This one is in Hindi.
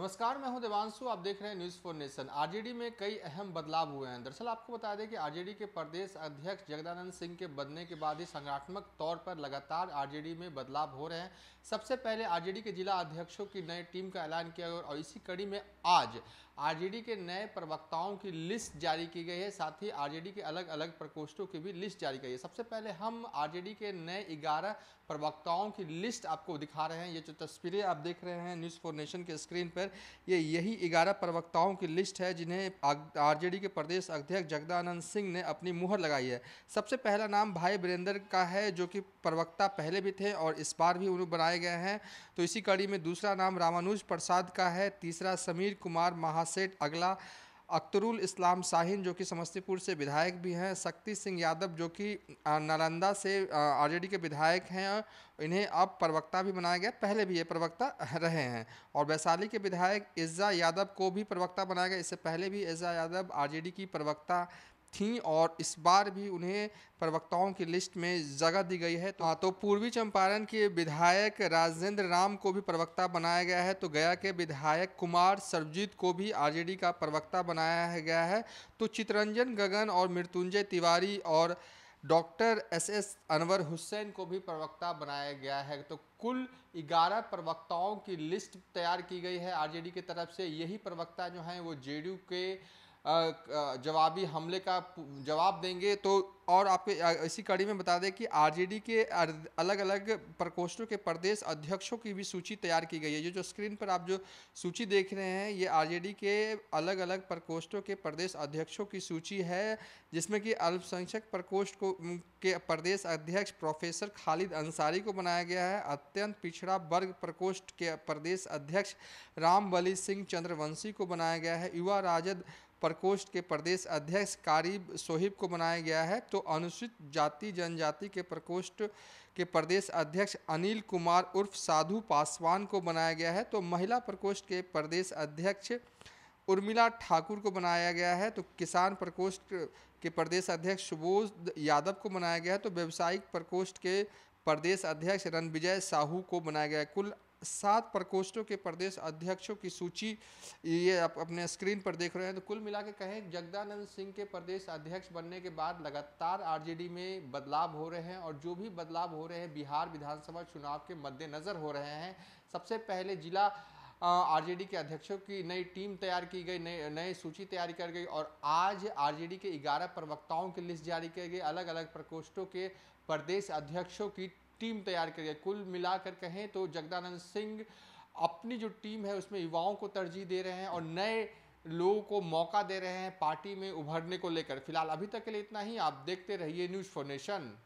नमस्कार मैं हूं देवांशु आप देख रहे हैं न्यूज़ फॉर नेशन आरजेडी में कई अहम बदलाव हुए हैं दरअसल आपको बता दें कि आरजेडी के प्रदेश अध्यक्ष जगदानंद सिंह के बनने के बाद ही संगठनात्मक तौर पर लगातार आरजेडी में बदलाव हो रहे हैं सबसे पहले आरजेडी के जिला अध्यक्षों की नई टीम का ऐलान किया गया और इसी कड़ी में आज आरजेडी के नए प्रवक्ताओं की लिस्ट जारी की गई है साथ ही आरजेडी के अलग अलग प्रकोष्ठों की भी लिस्ट जारी की है सबसे पहले हम आरजेडी के नए ग्यारह प्रवक्ताओं की लिस्ट आपको दिखा रहे हैं ये जो तस्वीरें आप देख रहे हैं न्यूज़ फॉर नेशन के स्क्रीन पर ये यही ग्यारह प्रवक्ताओं की लिस्ट है जिन्हें आरजेडी के प्रदेश अध्यक्ष जगदानंद सिंह ने अपनी मुहर लगाई है सबसे पहला नाम भाई बीरेंद्र का है जो कि प्रवक्ता पहले भी थे और इस बार भी उन्हें बनाए गए हैं तो इसी कड़ी में दूसरा नाम रामानुज प्रसाद का है तीसरा समीर कुमार महासेठ अगला अख्तरुल इस्लाम शाहीन जो कि समस्तीपुर से विधायक भी हैं शक्ति सिंह यादव जो कि नालंदा से आरजेडी के विधायक हैं इन्हें अब प्रवक्ता भी बनाया गया पहले भी ये प्रवक्ता रहे हैं और वैशाली के विधायक इज्जा यादव को भी प्रवक्ता बनाया गया इससे पहले भी इज्जा यादव आरजेडी की प्रवक्ता थी और इस बार भी उन्हें प्रवक्ताओं की लिस्ट में जगह दी गई है तो हाँ तो पूर्वी चंपारण के विधायक राजेंद्र राम को भी प्रवक्ता बनाया गया है तो गया के विधायक कुमार सरजीत को भी आरजेडी का प्रवक्ता बनाया गया है तो चितरंजन गगन और मृत्युंजय तिवारी और doctor S S Anwar Hussain को भी प्रवक्ता बनाया गया है तो कुल 11 प्रवक्ताओं की लिस्ट तैयार की गई है आरजेडी की तरफ से यही प्रवक्ता जो हैं वो जेडीयू के जवाबी हमले का जवाब देंगे तो और आपको इसी कड़ी में बता दें कि आरजेडी के अलग अलग प्रकोष्ठों के प्रदेश अध्यक्षों की भी सूची तैयार की गई है ये जो स्क्रीन पर आप जो सूची देख रहे हैं ये आरजेडी के अलग अलग प्रकोष्ठों के प्रदेश अध्यक्षों की सूची है जिसमें कि अल्पसंख्यक प्रकोष्ठ को के प्रदेश अध्यक्ष प्रोफेसर खालिद अंसारी को बनाया गया है अत्यंत पिछड़ा वर्ग प्रकोष्ठ के प्रदेश अध्यक्ष रामबली सिंह चंद्रवंशी को बनाया गया है युवा राजद प्रकोष्ठ के प्रदेश अध्यक्ष कारीब सोहिब को बनाया गया है तो अनुसूचित जाति जनजाति के प्रकोष्ठ के प्रदेश अध्यक्ष अनिल कुमार उर्फ साधु पासवान को बनाया गया है तो महिला प्रकोष्ठ के प्रदेश अध्यक्ष उर्मिला ठाकुर को बनाया गया है तो किसान प्रकोष्ठ के प्रदेश अध्यक्ष सुबोध यादव को बनाया गया है तो व्यावसायिक प्रकोष्ठ के प्रदेश अध्यक्ष रणविजय साहू को बनाया गया है कुल सात प्रकोष्ठों के प्रदेश अध्यक्षों की सूची ये आप अपने स्क्रीन पर देख रहे हैं तो कुल मिला के कहें जगदानंद सिंह के प्रदेश अध्यक्ष बनने के बाद लगातार आरजेडी में बदलाव हो रहे हैं और जो भी बदलाव हो रहे हैं बिहार विधानसभा चुनाव के मद्देनज़र हो रहे हैं सबसे पहले जिला आरजेडी के अध्यक्षों की नई टीम तैयार की गई नई नई सूची तैयार कर गई और आज आरजेडी के 11 प्रवक्ताओं की लिस्ट जारी की गई अलग अलग प्रकोष्ठों के प्रदेश अध्यक्षों की टीम तैयार करी है कुल मिलाकर कहें तो जगदानंद सिंह अपनी जो टीम है उसमें युवाओं को तरजीह दे रहे हैं और नए लोगों को मौका दे रहे हैं पार्टी में उभरने को लेकर फिलहाल अभी तक के लिए इतना ही आप देखते रहिए न्यूज़ फॉर नेशन